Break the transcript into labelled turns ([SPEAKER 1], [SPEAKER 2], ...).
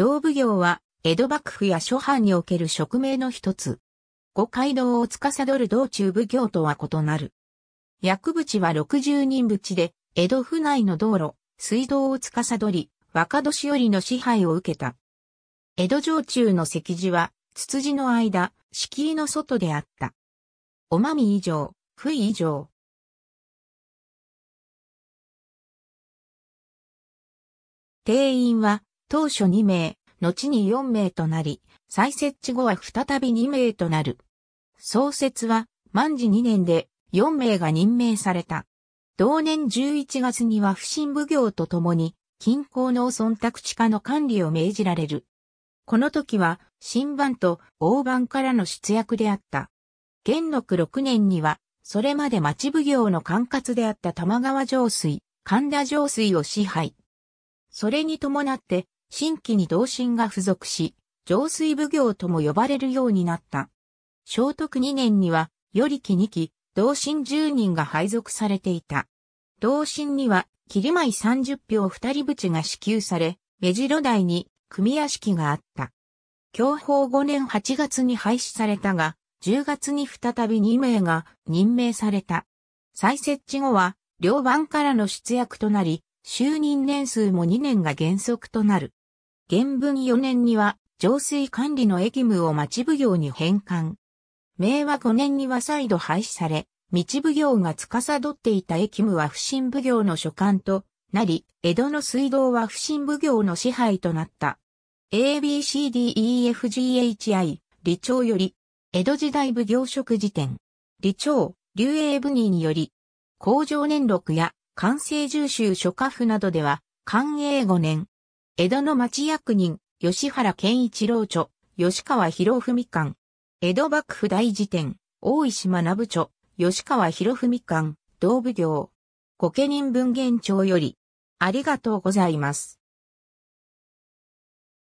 [SPEAKER 1] 道奉行は、
[SPEAKER 2] 江戸幕府や諸藩における職名の一つ。五街道を司る道中奉行とは異なる。薬淵は六十人淵で、江戸府内の道路、水道を司り、若年寄りの支配を受けた。江戸城中の石寺は、筒地の間、敷居の外であった。
[SPEAKER 1] おまみ以上、不意以上。
[SPEAKER 2] 定員は、当初2名、後に4名となり、再設置後は再び2名となる。創設は、万事2年で4名が任命された。同年11月には不審奉行とともに、近郊農村宅地下の管理を命じられる。この時は、新版と大版からの出役であった。元禄6年には、それまで町奉行の管轄であった玉川上水、神田上水を支配。それに伴って、新規に同心が付属し、上水奉行とも呼ばれるようになった。聖徳2年には、よりき2期、同心10人が配属されていた。同心には、切舞30票2人淵が支給され、目白台に組屋敷があった。享保5年8月に廃止されたが、10月に再び2名が任命された。再設置後は、両番からの出役となり、就任年数も2年が原則となる。元文4年には、浄水管理の駅務を町奉行に返還。明和5年には再度廃止され、道奉行が司っていた駅務は不審奉行の所管となり、江戸の水道は不審奉行の支配となった。ABCDEFGHI、理長より、江戸時代奉行職辞典。理長、流英部により、工場年録や、官成重修諸家譜などでは、寛永5年、江戸の町役人、吉原健一郎著、吉川博文館。江戸幕府大辞典、大石学著、吉川博文館、同部業。御家人文言帳よ
[SPEAKER 1] り、ありがとうございます。